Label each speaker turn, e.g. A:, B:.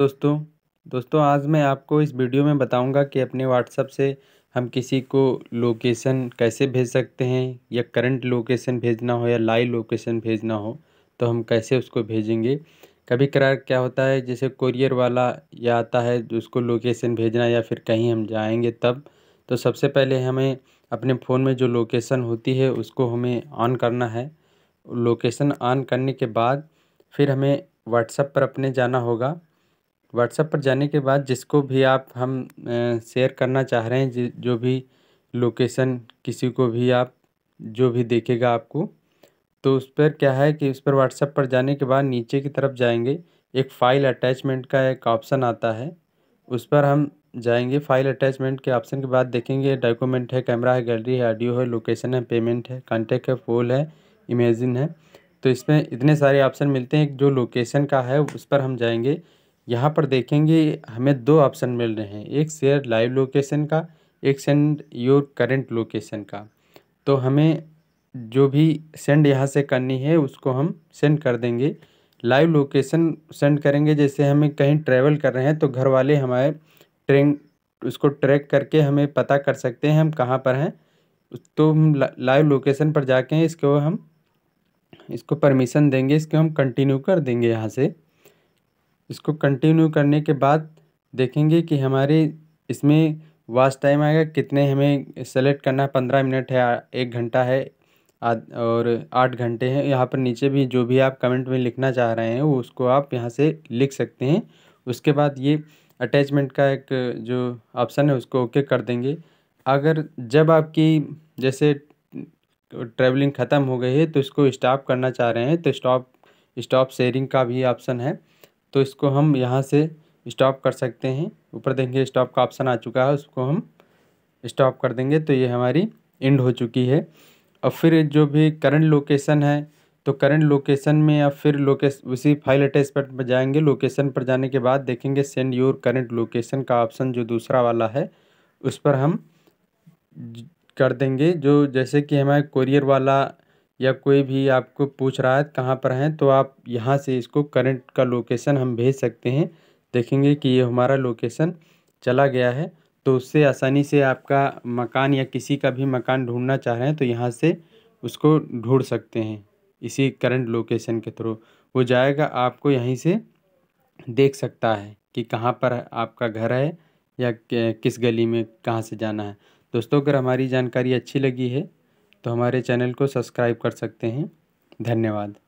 A: दोस्तों दोस्तों आज मैं आपको इस वीडियो में बताऊंगा कि अपने व्हाट्सअप से हम किसी को लोकेशन कैसे भेज सकते हैं या करंट लोकेशन भेजना हो या लाइव लोकेशन भेजना हो तो हम कैसे उसको भेजेंगे कभी करार क्या होता है जैसे कोरियर वाला या आता है उसको लोकेशन भेजना या फिर कहीं हम जाएंगे तब तो सबसे पहले हमें अपने फ़ोन में जो लोकेशन होती है उसको हमें ऑन करना है लोकेशन ऑन करने के बाद फिर हमें व्हाट्सएप पर अपने जाना होगा व्हाट्सएप पर जाने के बाद जिसको भी आप हम शेयर करना चाह रहे हैं जो भी लोकेशन किसी को भी आप जो भी देखेगा आपको तो उस पर क्या है कि उस पर व्हाट्सएप पर जाने के बाद नीचे की तरफ जाएंगे एक फ़ाइल अटैचमेंट का एक ऑप्शन आता है उस पर हम जाएंगे फाइल अटैचमेंट के ऑप्शन के बाद देखेंगे डॉक्यूमेंट है कैमरा है गैलरी है ऑडियो है लोकेशन है पेमेंट है कॉन्टेक्ट है फोल है इमेजिन है तो इसमें इतने सारे ऑप्शन मिलते हैं जो लोकेशन का है उस पर हम जाएंगे यहाँ पर देखेंगे हमें दो ऑप्शन मिल रहे हैं एक शेयर लाइव लोकेशन का एक सेंड योर करेंट लोकेशन का तो हमें जो भी सेंड यहाँ से करनी है उसको हम सेंड कर देंगे लाइव लोकेशन सेंड करेंगे जैसे हमें कहीं ट्रैवल कर रहे हैं तो घर वाले हमारे ट्रेन उसको ट्रैक करके हमें पता कर सकते हैं हम कहाँ पर हैं तो हम लाइव लोकेशन पर जाके इसको हम इसको परमिशन देंगे इसको हम कंटिन्यू कर देंगे यहाँ से इसको कंटिन्यू करने के बाद देखेंगे कि हमारे इसमें वाच टाइम आएगा कितने हमें सेलेक्ट करना है पंद्रह मिनट है एक घंटा है और आठ घंटे हैं यहाँ पर नीचे भी जो भी आप कमेंट में लिखना चाह रहे हैं वो उसको आप यहाँ से लिख सकते हैं उसके बाद ये अटैचमेंट का एक जो ऑप्शन है उसको ओके कर देंगे अगर जब आपकी जैसे ट्रैवलिंग ख़त्म हो गई है तो इसको स्टॉप करना चाह रहे हैं तो स्टॉप स्टॉप शेयरिंग का भी ऑप्शन है तो इसको हम यहाँ से स्टॉप कर सकते हैं ऊपर देखेंगे स्टॉप का ऑप्शन आ चुका है उसको हम स्टॉप कर देंगे तो ये हमारी एंड हो चुकी है और फिर जो भी करंट लोकेशन है तो करंट लोकेशन में या फिर लोकेश उसी फाइल अटैचमेंट पर जाएंगे लोकेशन पर जाने के बाद देखेंगे सेंड योर करंट लोकेशन का ऑप्शन जो दूसरा वाला है उस पर हम कर देंगे जो जैसे कि हमारे कोरियर वाला या कोई भी आपको पूछ रहा है कहाँ पर हैं तो आप यहाँ से इसको करंट का लोकेशन हम भेज सकते हैं देखेंगे कि ये हमारा लोकेशन चला गया है तो उससे आसानी से आपका मकान या किसी का भी मकान ढूंढना चाह रहे हैं तो यहाँ से उसको ढूंढ सकते हैं इसी करंट लोकेशन के थ्रू वो जाएगा आपको यहीं से देख सकता है कि कहाँ पर आपका घर है या किस गली में कहाँ से जाना है दोस्तों अगर हमारी जानकारी अच्छी लगी है तो हमारे चैनल को सब्सक्राइब कर सकते हैं धन्यवाद